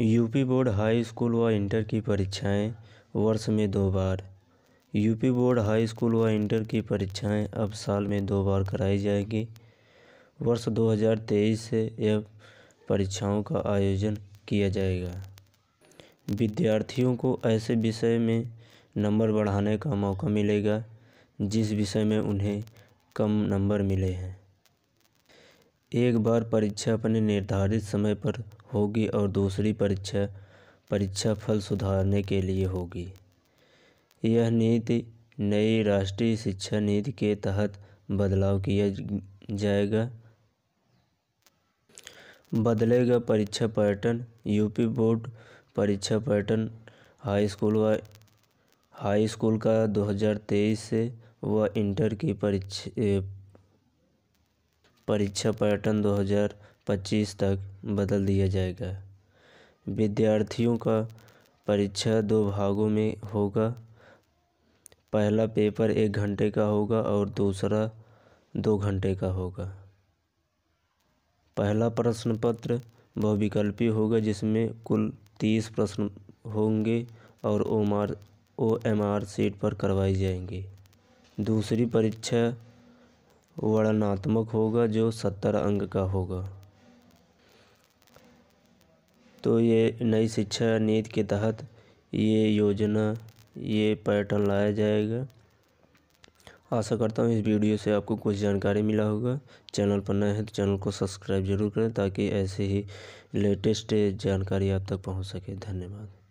UP board high school व inter की परीक्षाएं वर्ष में दो बार यूपी बोर्ड हाई स्कूल व इंटर की परीक्षाएं अब साल में दो बार कराई जाएगी वर्ष 2023 से यह परीक्षाओं का आयोजन किया जाएगा विद्यार्थियों को ऐसे विषय में नंबर बढ़ाने का मौका मिलेगा जिस विषय में उन्हें कम नंबर मिले हैं एक बार परीक्षा अपने निर्धारित समय पर होगी और दूसरी परीक्षा परीक्षा फल सुधारने के लिए होगी यह नीति नई राष्ट्रीय शिक्षा नीति के तहत बदलाव किया जाएगा बदलेगा परीक्षा पैटर्न यूपी बोर्ड परीक्षा पैटर्न हाई स्कूल व हाई स्कूल का 2023 से व इंटर की परीक्षा परीक्षा पैटर्न 2025 तक बदल दिया जाएगा विद्यार्थियों का परीक्षा दो भागों में होगा पहला पेपर एक घंटे का होगा और दूसरा दो घंटे का होगा पहला प्रश्न पत्र बहुविकल्पी होगा जिसमें कुल तीस प्रश्न होंगे और ओ एम आर सीट पर करवाई जाएंगी दूसरी परीक्षा वर्णनात्मक होगा जो सत्तर अंग का होगा तो ये नई शिक्षा नीति के तहत ये योजना ये पैटर्न लाया जाएगा आशा करता हूँ इस वीडियो से आपको कुछ जानकारी मिला होगा चैनल पर नए हैं तो चैनल को सब्सक्राइब जरूर करें ताकि ऐसे ही लेटेस्ट जानकारी आप तक पहुँच सके धन्यवाद